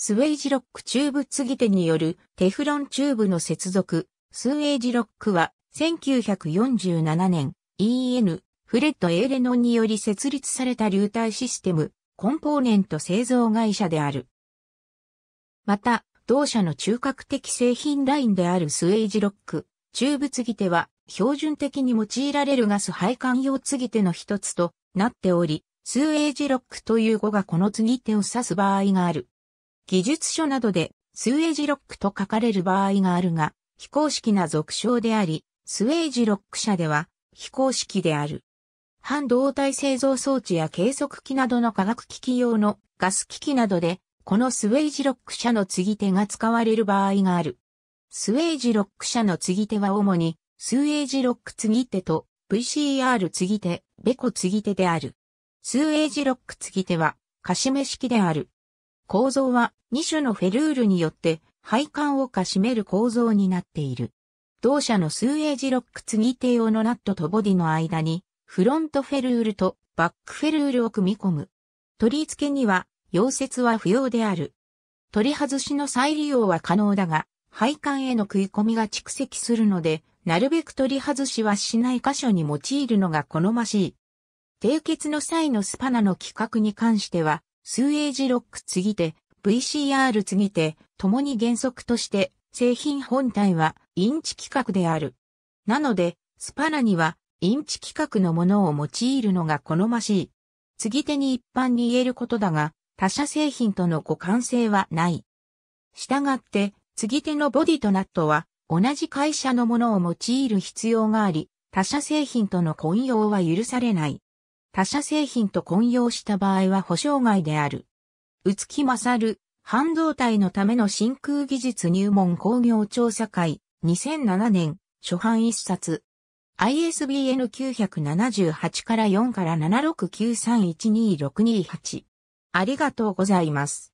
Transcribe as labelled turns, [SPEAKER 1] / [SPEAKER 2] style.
[SPEAKER 1] スウェージロックチューブ継ぎ手によるテフロンチューブの接続、スウェージロックは1947年 EN フレッド・エーレノンにより設立された流体システム、コンポーネント製造会社である。また、同社の中核的製品ラインであるスウェージロック、チューブ継ぎ手は標準的に用いられるガス配管用継ぎ手の一つとなっており、スウェージロックという語がこの継ぎ手を指す場合がある。技術書などでスウェージロックと書かれる場合があるが、非公式な俗称であり、スウェージロック社では非公式である。半導体製造装置や計測器などの化学機器用のガス機器などで、このスウェージロック社の継ぎ手が使われる場合がある。スウェージロック社の継ぎ手は主に、スウェージロック継ぎ手と VCR 継ぎ手、ベコ継ぎ手である。スウェージロック継ぎ手は、貸し目式である。構造は2種のフェルールによって配管をかしめる構造になっている。同社のスーエージロック継ぎ手用のナットとボディの間にフロントフェルールとバックフェルールを組み込む。取り付けには溶接は不要である。取り外しの再利用は可能だが、配管への食い込みが蓄積するので、なるべく取り外しはしない箇所に用いるのが好ましい。締結の際のスパナの規格に関しては、スーエージロック継ぎ手、VCR 継ぎ手、共に原則として製品本体はインチ規格である。なので、スパラにはインチ規格のものを用いるのが好ましい。継ぎ手に一般に言えることだが、他社製品との互換性はない。したがって、継ぎ手のボディとナットは、同じ会社のものを用いる必要があり、他社製品との混用は許されない。他社製品と混用した場合は保証外である。宇月勝、半導体のための真空技術入門工業調査会、2007年、初版一冊。ISBN 978から4から769312628。ありがとうございます。